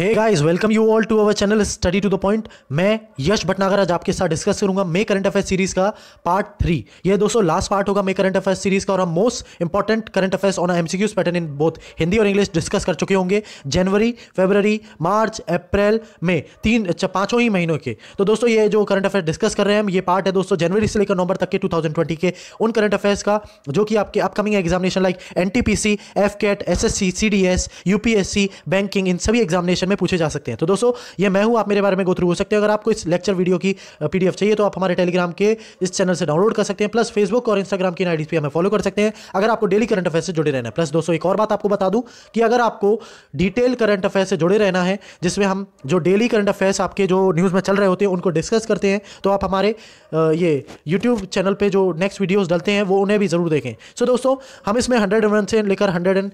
Hey guys welcome you all to our channel study to the point मैं यश भटनागर आज आपके साथ डिस्कस करूंगा मे करंट अफेयर सीरीज का पार्ट थ्री ये दोस्तों लास्ट पार्ट होगा मे करंट अफेयर सीरीज का और हम most important current affairs on MCQs pattern in both Hindi और इंग्लिश डिस्कस कर चुके होंगे जनवरी फेबररी मार्च अप्रैल मे तीन अच्छा, पांचों ही महीनों के तो दोस्तों ये जो करंट अफेयर डिस्कस कर रहे हैं हम ये पार्ट है दोस्तों जनवरी से लेकर नवंबर तक के टू के उन करंट अफेयर्स का जो कि आपके upcoming examination like N T P C F CAT S S C C D S U P S C banking इन सभी एग्जामिनेशन में पूछे जा सकते हैं तो दोस्तों ये मैं हूँ आप मेरे बारे में गो थ्रू हो सकते हैं अगर आपको इस लेक्चर वीडियो की पीडीएफ चाहिए तो आप हमारे टेलीग्राम के इस चैनल से डाउनलोड कर सकते हैं प्लस फेसबुक और इंस्टाग्राम की आईडी पर हमें फॉलो कर सकते हैं अगर आपको डेली करंट अफेयर से जुड़े रहना है प्लस दोस्तों एक और बात आपको बता दूँ कि अगर आपको डिटेल करंट अफेयर से जुड़े रहना है जिसमें हम जो डेली करंट अफेयर्स आपके जो न्यूज़ में चल रहे होते हैं उनको डिस्कस करते हैं तो आप हमारे ये यूट्यूब चैनल पर जो नेक्स्ट वीडियोज़ डलते हैं वो उन्हें भी ज़रूर देखें सो दोस्तों हम इसमें हंड्रेड से लेकर हंड्रेड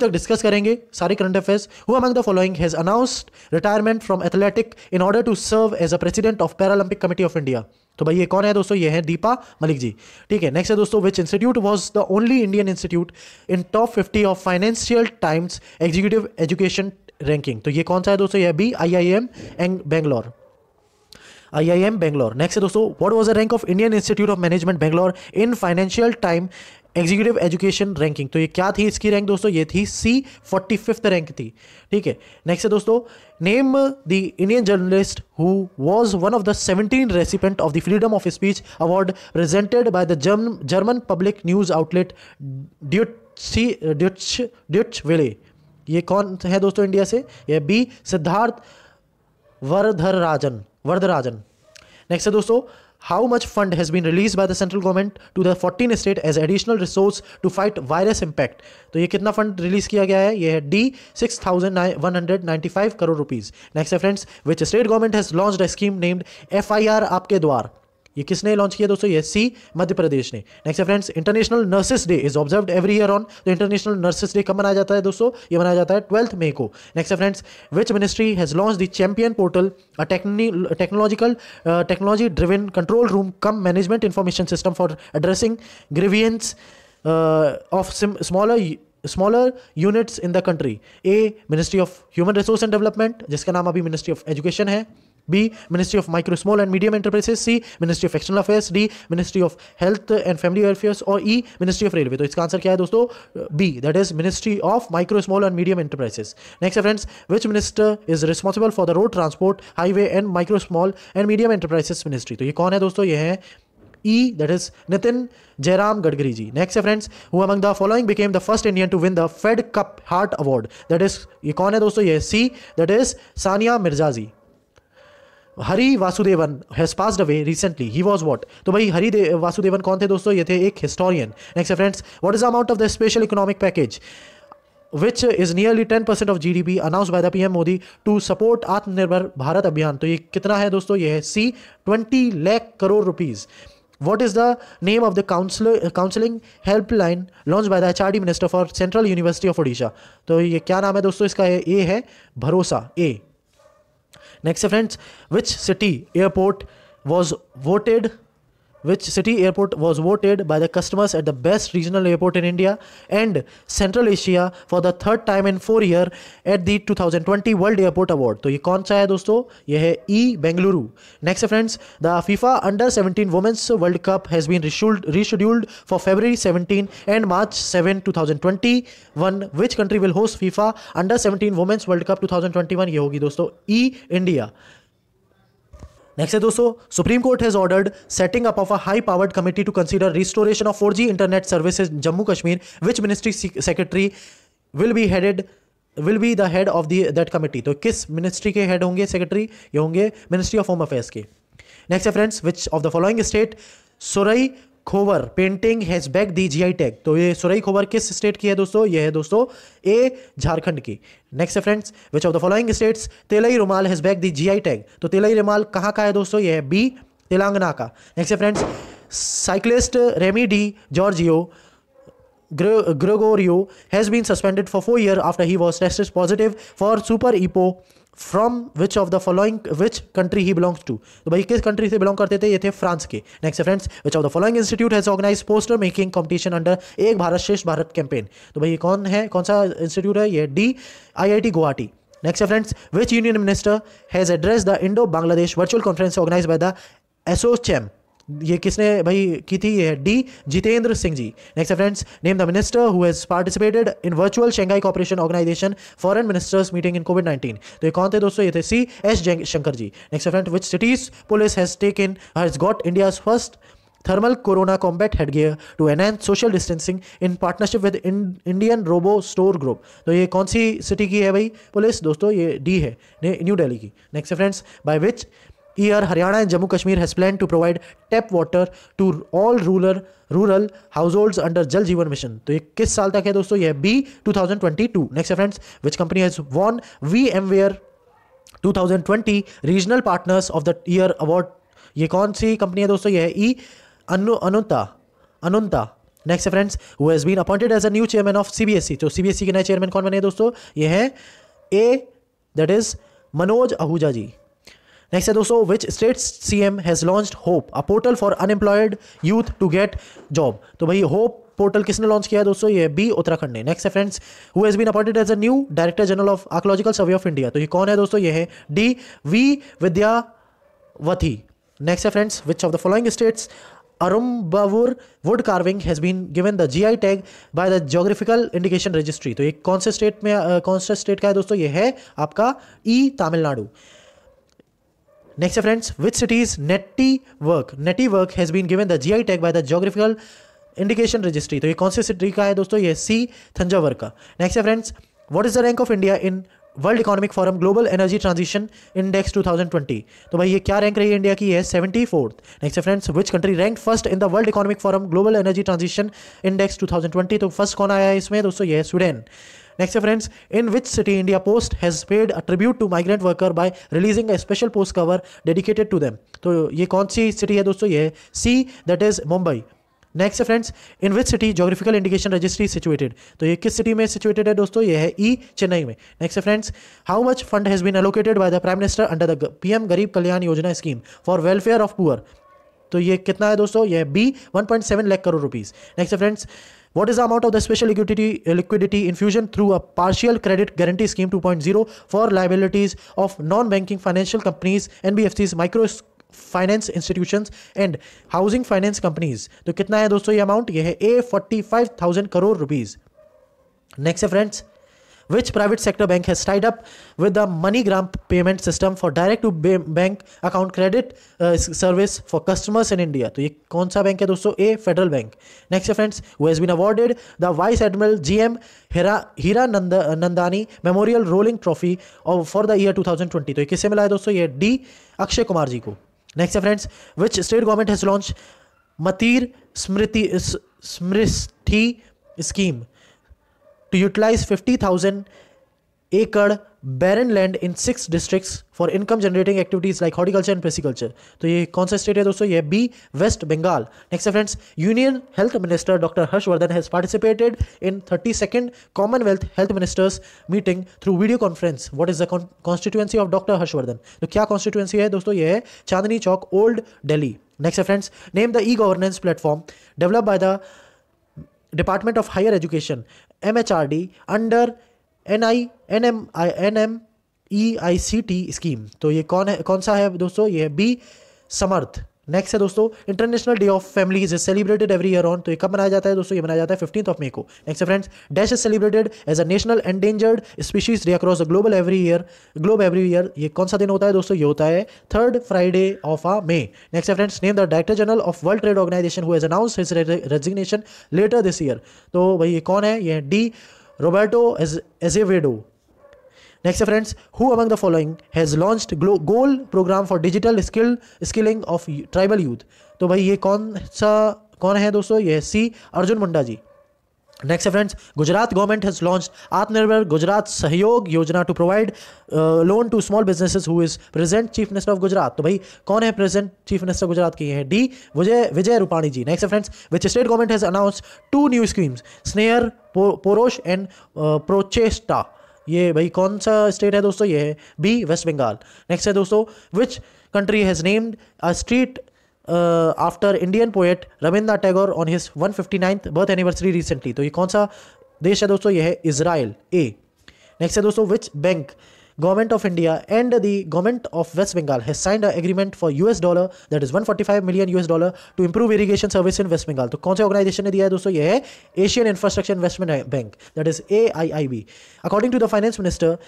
तक डिस्कस करेंगे सारे current affairs who among the following has announced retirement from athletic in order to serve as a president of Paralympic committee of India तो भाई ये कौन है दोस्तों ये है दीपा मलिक जी ठीक है नेक्स्ट है दोस्तों which institute was the only Indian institute in top fifty of Financial Times executive education ranking तो ये कौन सा है दोस्तों ये बी आई आई एम एंग Bangalore I I M Bangalore next है दोस्तों what was the rank of Indian Institute of Management Bangalore in Financial Time executive education ranking तो ये क्या थी इसकी रैंक दोस्तों ये थी सी फोर्टी फिफ्थ रैंक थी ठीक है नेक्स्ट है दोस्तों name the Indian journalist who was one of the seventeen recipient of the freedom of speech award presented by the German public news outlet ड्यूटी ड्यूच ड्यूच वेले ये कौन है दोस्तों इंडिया से ये बी सिद्धार्थ वरधर वर्धराजन वर्धराजन नेक्स्ट है दोस्तों how much fund has been released by the central government to the 14 state as additional resource to fight virus impact तो ये कितना फंड रिलीज किया गया है ये है डी 6195 करोड़ रुपीस नेक्स्ट है friends which state government has launched a scheme named FIR आपके द्वार ये किसने लॉन्च किया दोस्तों ये सी मध्य प्रदेश ने नेक्स्ट है friends International Nurses Day is observe every year on तो इंटरनेशनल नर्सेस डे कब मनाया जाता है दोस्तों ये मनाया जाता है ट्वेल्थ मे को next friends which ministry has launch the CHAMPIONS portal technological technology driven control room cum management information system for addressing grievances of smaller smaller units in the country A ministry of human resource and development जिसका नाम अभी ministry of education है B. Ministry of Micro, Small and Medium Enterprises. C. Ministry of External Affairs. D. Ministry of Health and Family Welfare. और E. Ministry of Railway. तो इसका answer क्या है दोस्तों B. That is Ministry of Micro, Small and Medium Enterprises. Next, friends, which minister is responsible for the road transport, highway and micro, small and medium enterprises ministry? तो ये कौन है दोस्तों? ये है E, that is Nitin Jairam Gadkari ji. Next है friends, who among the following became the first Indian to win the Fed Cup Heart Award? That is, ये कौन है दोस्तों? ये C, that is Sania Mirza ji. Hari Vasudevan has passed away recently ही was what तो भाई हरी वासुदेवन कौन थे दोस्तों ये थे एक historian next friends what is amount of the special economic package which is nearly ten percent of G D P announce by the P M Modi to support Atmanirbhar Bharat अभियान तो ये कितना है दोस्तों ये है C twenty lakh crore rupees the name of the council counselling helpline launch by the H R D minister for central university of Odisha तो ये क्या नाम है दोस्तों इसका ए है भरोसा A Next, friends, which city airport was voted which city airport was voted by the customers at the best regional airport in India and Central Asia for the third time in four years at the 2020 World Airport Award. So, which one is this? E Bengaluru. Next, friends, the FIFA Under 17 Women's World Cup has been rescheduled for February 17 and March 7, 2021. Which country will host FIFA Under 17 Women's World Cup 2021? This will be E India. Next है दोस्तों supreme court has ordered setting up of a high powered committee to consider restoration of four internet services Jammu Kashmir which ministry secretary will be headed will be the head of the that committee तो किस ministry के head होंगे secretary ये होंगे ministry of home affairs के next है friends which of the following state Sohrai Khovar painting has bagged the GI tag तो ये सुरई खोवर किस स्टेट की है दोस्तों ये है दोस्तों ए झारखंड की नेक्स्ट है friends which of the following states Telia Rumal has bagged the GI tag तो तेलई रुमाल कहाँ का है दोस्तों ये है बी तेलंगाना का नेक्स्ट है friends cyclist Remy Di Giorgio Gregorio has been suspended for four year after he was test positive for super EPO from which of the following which country he belongs to तो भाई किस country से belong करते थे ये थे France के next friends which of the following institute has organise poster making competition under एक भारत श्रेष्ठ भारत कैंपेन तो भाई कौन है कौन सा इंस्टीट्यूट है ये D I Guwahati next friends which union minister has address the Indo Bangladesh virtual conference organise by the ASSOCHAM ये किसने भाई की थी ये D Jitendra Singh ji next friends name the minister who has participated in virtual Shanghai cooperation organisation foreign ministers meeting in COVID nineteen तो ये कौन थे दोस्तों ये थे C S Shankar ji next friend which cities police has taken has got India's first thermal corona combat headgear gear to social social distancing in partnership with Indian robo store group तो ये कौन सी सिटी की है भाई पुलिस दोस्तों ये D है न्यू दिल्ली की next friends by which year Haryana and Jammu Kashmir has plan to provide tap water to all rural rural household under Jal Jeevan mission तो ये किस साल तक है दोस्तों यह B two thousand twenty two next friends which company has won V M ware two thousand twenty regional partners of the year award ये कौन सी कंपनी है दोस्तों यह E Anuta Anuta next friends who has been appointed as a new chairman of C B S E तो C B S ई के नए चेयरमैन कौन बने दोस्तों ये है a that is Manoj Ahuja ji next है दोस्तों which state C M has launch Hope a portal for unemployed youth to get job तो भाई होप पोर्टल किसने लॉन्च किया है दोस्तों ये बी उत्तराखंड ने नेक्स्ट है friends who has been appointed as a new director general of archaeological survey of India तो ये कौन है दोस्तों ये है डी वी विद्यावती नेक्स्ट है friends which of the following states Arumbavur wood carving has been given the G I tag by the geographical indication registry तो ये कौन से स्टेट में कौन से स्टेट का है दोस्तों ये है आपका E e Tamil Nadu next friends which which city's Netti work Netti work has given the G I tag by the geographical indication registry तो ये कौन सी सिटी का है दोस्तों ये सी थंजावर का नेक्स्ट है friends what is the rank of India in World Economic Forum global energy transition index 2020 तो भाई ये क्या रैंक रही है इंडिया की है सेवेंटी फोर्थ नेक्स्ट है friends which country rank first in the World Economic Forum global energy transition index 2020 तो फर्स्ट कौन आया है इसमें दोस्तों ये है Sweden next friends in which city India Post has paid a tribute to migrant worker by releasing a special post cover dedicated to them तो ये कौन सी सिटी है दोस्तों ये है C that is Mumbai next friends in which city geographical indication registry situated तो ये किस सिटी में सिचुएटेड है दोस्तों ये है ई e, चेन्नई में next friends how much fund has been allocated by the prime minister under the PM Garib Kalyan Yojana scheme for welfare of poor तो ये कितना है दोस्तों ये B 1.7 lakh crore rupees next friends What is the amount of the special liquidity, liquidity infusion through a partial credit guarantee scheme 2.0 for liabilities of non-banking financial companies, NBFCs, micro finance institutions and housing finance companies तो कितना है दोस्तों ये amount ये है A forty five thousand crore rupees next है friends which private sector bank है tied up with the MoneyGram payment system for direct to bank account credit uh, service for customers in India? तो ये कौन सा bank है दोस्तों A Federal Bank next है friends who has been awarded the Vice Admiral G M Hira Nandani memorial rolling trophy और for the year two thousand twenty तो ये किससे मिला है दोस्तों ये डी अक्षय कुमार जी को नेक्स्ट है friends which state government has launch Matir Smriti Srishti scheme to utilize 50,000 acre barren land in six districts for income generating activities like horticulture and pisciculture. So, which constituency is this? B. West Bengal. Next, friends, Union Health Minister Dr. Harshvardhan has participated in 32nd Commonwealth Health Ministers meeting through video conference. What is the constituency of Dr. Harshvardhan? So, what constituency is this? Chandni Chowk, Old Delhi. Next, friends, name the e-governance platform developed by the Department of Higher Education M H R D under N I N M I N M E I C T scheme तो ये कौन है कौन सा है दोस्तों ये है बी समर्थ नेक्स्ट है दोस्तों International Day of Family is celebrated every year on तो ये कब मनाया जाता है दोस्तों ये मनाया जाता है फिफ्टीन ऑफ मे को next friends dash is celebrated as a national endangered species day across the global every year globe every year ये कौन सा दिन होता है दोस्तों ये होता है third Friday of ah May next friends name the director general of World Trade Organization whose announce his resignation letter this year तो भाई ये कौन है ये डी रोबर्टो एज Azevedo next friends, who among the following has launch goal program for digital skill skilling of tribal youth तो भाई ये कौन सा कौन है दोस्तों ये C Arjun Munda ji next friends Gujarat government has launch Atmanirbhar Gujarat Sahyog Yojana to provide loan to small businesses who is present chief minister of Gujarat तो भाई कौन है प्रेजेंट चीफ मिनिस्टर गुजरात के हैं डी Vijay Vijay Rupani ji next friends which state government has announce two new schemes Sneher Parash and Prochesta ये भाई कौन सा स्टेट है दोस्तों ये है बी वेस्ट बंगाल नेक्स्ट है दोस्तों which country has named a street after Indian poet Rabindranath Tagore on his one fifty ninth birth anniversary recently तो ये कौन सा देश है दोस्तों यह है इसराइल ए नेक्स्ट है दोस्तों which bank government of India and the government of West Bengal has signed an agreement for US dollar that is 145 million US dollar to improve irrigation service in West Bengal. So, which organization has given this? Asian Infrastructure Investment Bank that is AIIB. According to the finance minister,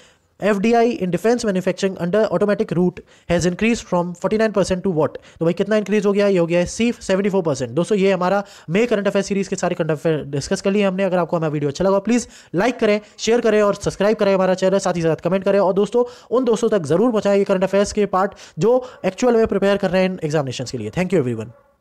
FDI in defence manufacturing under automatic route has increased from 49 percent to what तो भाई कितना increase हो गया ये हो गया है सी 74 percent दोस्तों ये हमारा मे करंट अफेयर सीरीज के सारे करंट अफेयर डिस्कस कर लिए हमने अगर आपको हमारा वीडियो अच्छा लगा प्लीज़ लाइक करें शेयर करें और सब्सक्राइब करें हमारा चैनल साथ ही साथ कमेंट करें और दोस्तों उन दोस्तों तक जरूर पहुँचाएं ये करंट अफेयर्स के पार्ट जो एक्चुअल में प्रिपेयर कर रहे हैं इन एग्जामिनेशन के लिए थैंक यू एवरी